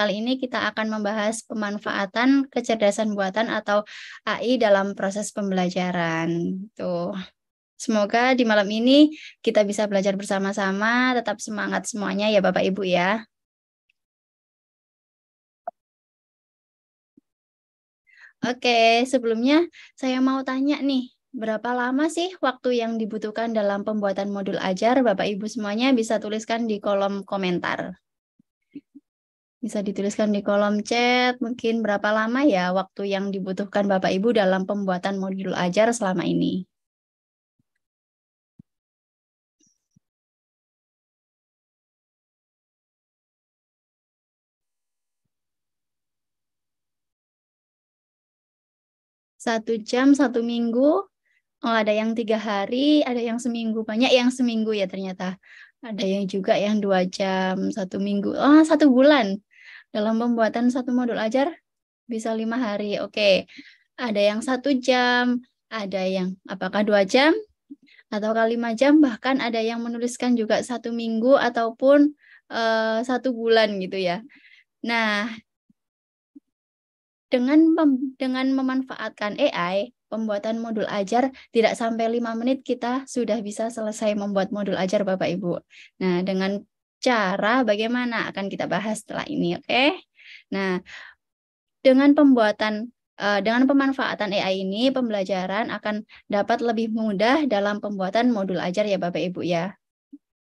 Kali ini kita akan membahas pemanfaatan kecerdasan buatan atau AI dalam proses pembelajaran. Tuh. Semoga di malam ini kita bisa belajar bersama-sama, tetap semangat semuanya ya Bapak Ibu ya. Oke, sebelumnya saya mau tanya nih, berapa lama sih waktu yang dibutuhkan dalam pembuatan modul ajar? Bapak Ibu semuanya bisa tuliskan di kolom komentar. Bisa dituliskan di kolom chat mungkin berapa lama ya waktu yang dibutuhkan Bapak Ibu dalam pembuatan modul ajar selama ini. Satu jam, satu minggu, Oh, ada yang tiga hari, ada yang seminggu. Banyak yang seminggu ya ternyata. Ada yang juga yang dua jam, satu minggu. Oh, satu bulan. Dalam pembuatan satu modul ajar bisa lima hari. Oke, ada yang satu jam, ada yang apakah dua jam atau kali lima jam, bahkan ada yang menuliskan juga satu minggu ataupun uh, satu bulan gitu ya. Nah, dengan mem dengan memanfaatkan AI, pembuatan modul ajar tidak sampai lima menit kita sudah bisa selesai membuat modul ajar Bapak Ibu. Nah, dengan cara bagaimana akan kita bahas setelah ini, oke? Okay? Nah, dengan pembuatan eh, dengan pemanfaatan AI ini pembelajaran akan dapat lebih mudah dalam pembuatan modul ajar ya Bapak Ibu ya.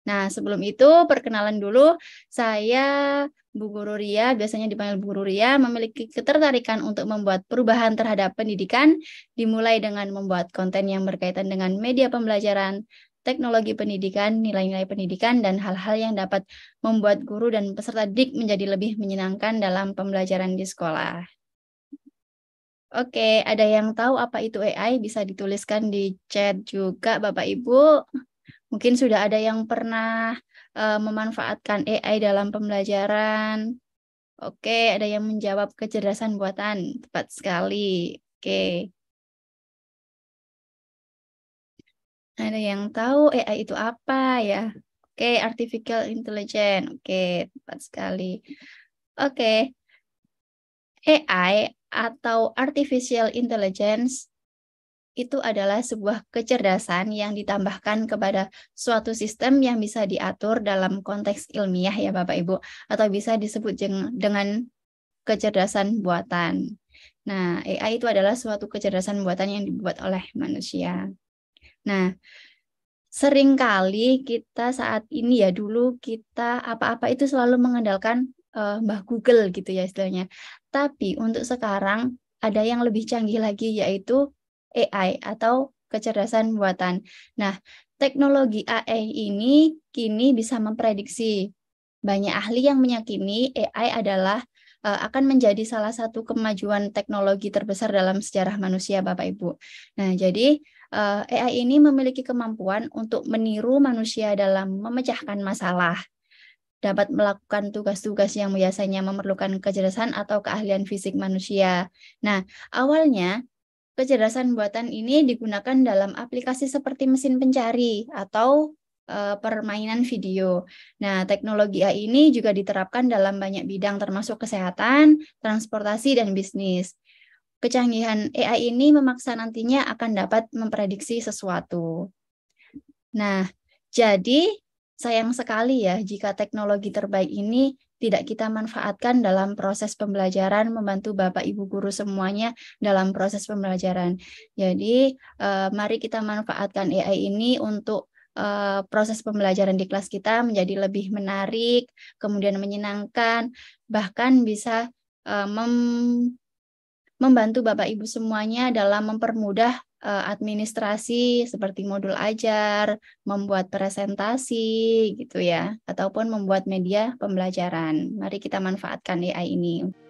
Nah, sebelum itu perkenalan dulu saya Bu Guru Ria, biasanya dipanggil Bu Guru Ria, memiliki ketertarikan untuk membuat perubahan terhadap pendidikan dimulai dengan membuat konten yang berkaitan dengan media pembelajaran teknologi pendidikan, nilai-nilai pendidikan, dan hal-hal yang dapat membuat guru dan peserta didik menjadi lebih menyenangkan dalam pembelajaran di sekolah. Oke, ada yang tahu apa itu AI? Bisa dituliskan di chat juga, Bapak Ibu. Mungkin sudah ada yang pernah uh, memanfaatkan AI dalam pembelajaran. Oke, ada yang menjawab kecerdasan buatan. Tepat sekali. Oke. Ada yang tahu AI itu apa ya? Oke, okay, artificial intelligence. Oke, okay, tepat sekali. Oke. Okay. AI atau artificial intelligence itu adalah sebuah kecerdasan yang ditambahkan kepada suatu sistem yang bisa diatur dalam konteks ilmiah ya Bapak Ibu atau bisa disebut dengan kecerdasan buatan. Nah, AI itu adalah suatu kecerdasan buatan yang dibuat oleh manusia. Nah, seringkali kita saat ini ya dulu kita apa-apa itu selalu mengandalkan uh, Mbah Google gitu ya istilahnya. Tapi untuk sekarang ada yang lebih canggih lagi yaitu AI atau kecerdasan buatan. Nah, teknologi AI ini kini bisa memprediksi. Banyak ahli yang meyakini AI adalah uh, akan menjadi salah satu kemajuan teknologi terbesar dalam sejarah manusia Bapak Ibu. Nah, jadi uh, eh, AI ini memiliki kemampuan untuk meniru manusia dalam memecahkan masalah, dapat melakukan tugas-tugas yang biasanya memerlukan kecerdasan atau keahlian fisik manusia. Nah, awalnya kecerdasan buatan ini digunakan dalam aplikasi seperti mesin pencari atau eh, permainan video. Nah, teknologi AI ini juga diterapkan dalam banyak bidang termasuk kesehatan, transportasi, dan bisnis. Kecanggihan AI ini memaksa nantinya akan dapat memprediksi sesuatu. Nah, jadi sayang sekali ya jika teknologi terbaik ini tidak kita manfaatkan dalam proses pembelajaran, membantu Bapak Ibu guru semuanya dalam proses pembelajaran. Jadi, eh, mari kita manfaatkan AI ini untuk eh, proses pembelajaran di kelas kita menjadi lebih menarik, kemudian menyenangkan, bahkan bisa eh, mem membantu Bapak Ibu semuanya dalam mempermudah eh, administrasi seperti modul ajar, membuat presentasi gitu ya, ataupun membuat media pembelajaran. Mari kita manfaatkan AI ini.